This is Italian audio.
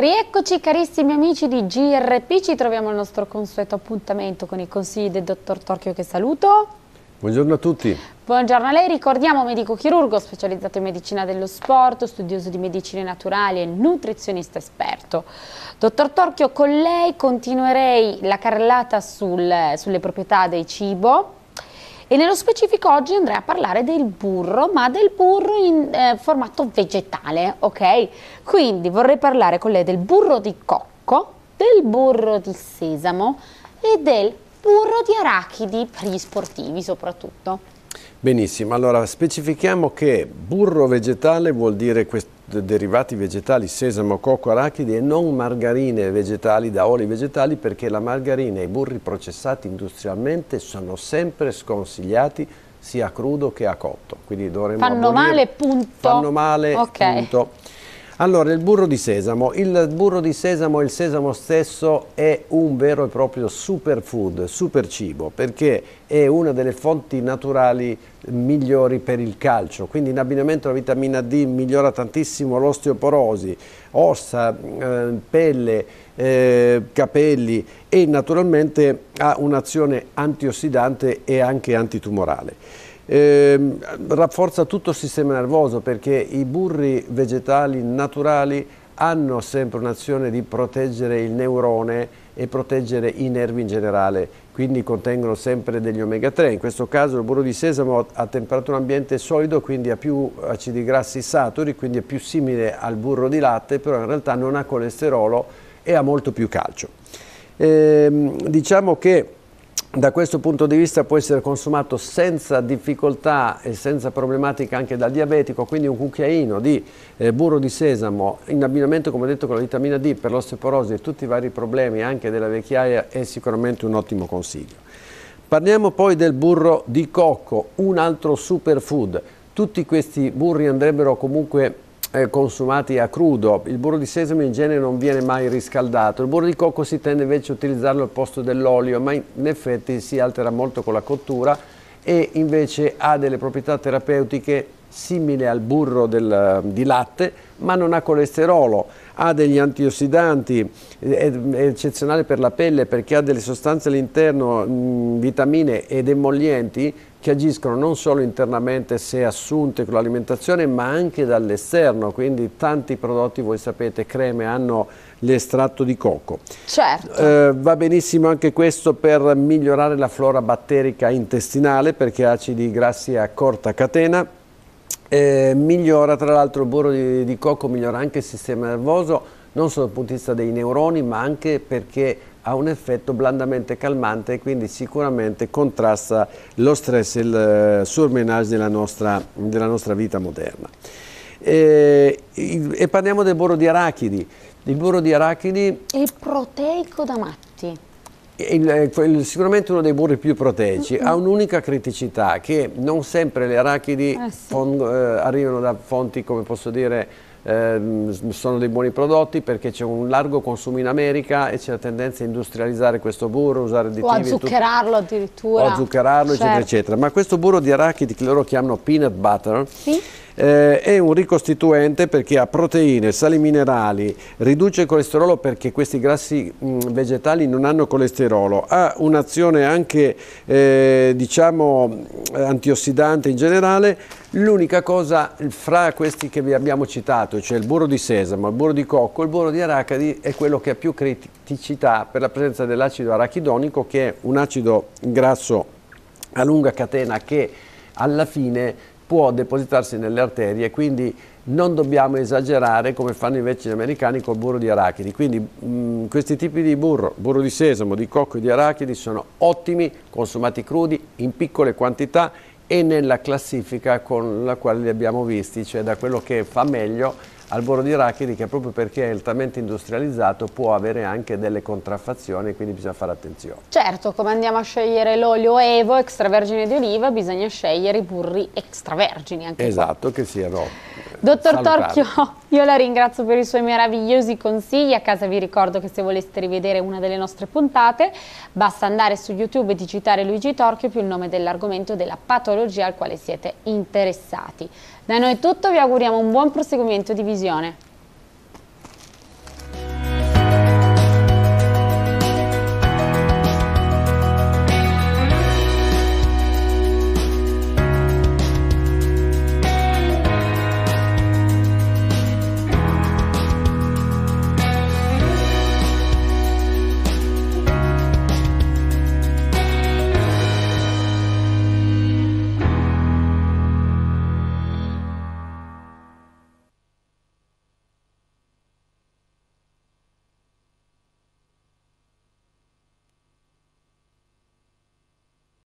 Rieccoci carissimi amici di GRP, ci troviamo al nostro consueto appuntamento con i consigli del dottor Torchio che saluto. Buongiorno a tutti. Buongiorno a lei, ricordiamo medico chirurgo specializzato in medicina dello sport, studioso di medicine naturali e nutrizionista esperto. Dottor Torchio, con lei continuerei la carrellata sul, sulle proprietà del cibo e nello specifico oggi andrei a parlare del burro, ma del burro in eh, formato vegetale, ok? Quindi vorrei parlare con lei del burro di cocco, del burro di sesamo e del burro di arachidi per gli sportivi soprattutto. Benissimo, allora specifichiamo che burro vegetale vuol dire derivati vegetali, sesamo, cocco, arachidi e non margarine vegetali da oli vegetali perché la margarina e i burri processati industrialmente sono sempre sconsigliati sia a crudo che a cotto. Quindi dovremmo fanno abolire, male, punto. Fanno male, okay. punto. Allora, il burro di sesamo. Il burro di sesamo, il sesamo stesso, è un vero e proprio superfood, super cibo, perché è una delle fonti naturali migliori per il calcio. Quindi in abbinamento la vitamina D migliora tantissimo l'osteoporosi, ossa, eh, pelle, eh, capelli e naturalmente ha un'azione antiossidante e anche antitumorale. Eh, rafforza tutto il sistema nervoso perché i burri vegetali naturali hanno sempre un'azione di proteggere il neurone e proteggere i nervi in generale, quindi contengono sempre degli omega 3. In questo caso il burro di sesamo ha temperatura ambiente solido, quindi ha più acidi grassi saturi, quindi è più simile al burro di latte, però in realtà non ha colesterolo e ha molto più calcio. Eh, diciamo che da questo punto di vista può essere consumato senza difficoltà e senza problematiche anche dal diabetico, quindi un cucchiaino di eh, burro di sesamo in abbinamento come detto con la vitamina D per l'osteoporosi e tutti i vari problemi anche della vecchiaia è sicuramente un ottimo consiglio. Parliamo poi del burro di cocco, un altro superfood. Tutti questi burri andrebbero comunque eh, consumati a crudo, il burro di sesamo in genere non viene mai riscaldato, il burro di cocco si tende invece a utilizzarlo al posto dell'olio, ma in effetti si altera molto con la cottura e invece ha delle proprietà terapeutiche simile al burro del, eh, di latte, ma non ha colesterolo, ha degli antiossidanti, è, è eccezionale per la pelle perché ha delle sostanze all'interno, mh, mm, vitamine ed emollienti che agiscono non solo internamente se assunte con l'alimentazione, ma anche dall'esterno, quindi tanti prodotti, voi sapete, creme hanno l'estratto di cocco. Certo. Eh, va benissimo anche questo per migliorare la flora batterica intestinale perché acidi grassi a corta catena eh, migliora tra l'altro il burro di, di cocco, migliora anche il sistema nervoso, non solo dal punto di vista dei neuroni, ma anche perché ha un effetto blandamente calmante e quindi sicuramente contrasta lo stress e il eh, surmenage della nostra, della nostra vita moderna. E, eh, e, parliamo del burro di arachidi. Il burro di arachidi... È proteico da matti. Il, il, eh, sicuramente uno dei burri più proteici, mm -hmm. ha un'unica criticità che non sempre le arachidi eh sì. fond, eh, arrivano da fonti, come posso dire, eh, sono dei buoni prodotti perché c'è un largo consumo in America e c'è la tendenza a industrializzare questo burro, usare additivi. O a zuccherarlo addirittura. O a zuccherarlo, certo. eccetera, eccetera. Ma questo burro di arachidi che loro chiamano peanut butter... Sì? eh, è un ricostituente perché ha proteine, sali minerali, riduce il colesterolo perché questi grassi mh, mm, vegetali non hanno colesterolo, ha un'azione anche eh, diciamo antiossidante in generale, l'unica cosa fra questi che vi abbiamo citato, cioè il burro di sesamo, il burro di cocco, il burro di arachidi è quello che ha più criticità per la presenza dell'acido arachidonico che è un acido grasso a lunga catena che alla fine può depositarsi nelle arterie, quindi non dobbiamo esagerare come fanno invece gli americani col burro di arachidi. Quindi mh, mm, questi tipi di burro, burro di sesamo, di cocco e di arachidi sono ottimi, consumati crudi, in piccole quantità e nella classifica con la quale li abbiamo visti, cioè da quello che fa meglio al Alboro di Rachidi che proprio perché è altamente industrializzato può avere anche delle contraffazioni, quindi bisogna fare attenzione. Certo, come andiamo a scegliere l'olio Evo extravergine di oliva, bisogna scegliere i burri extravergini anche Esatto, qua. che siano Dottor salutarvi. Torchio, io la ringrazio per i suoi meravigliosi consigli. A casa vi ricordo che se voleste rivedere una delle nostre puntate, basta andare su YouTube e digitare Luigi Torchio più il nome dell'argomento della patologia al quale siete interessati. Da noi è tutto, vi auguriamo un buon proseguimento di visione.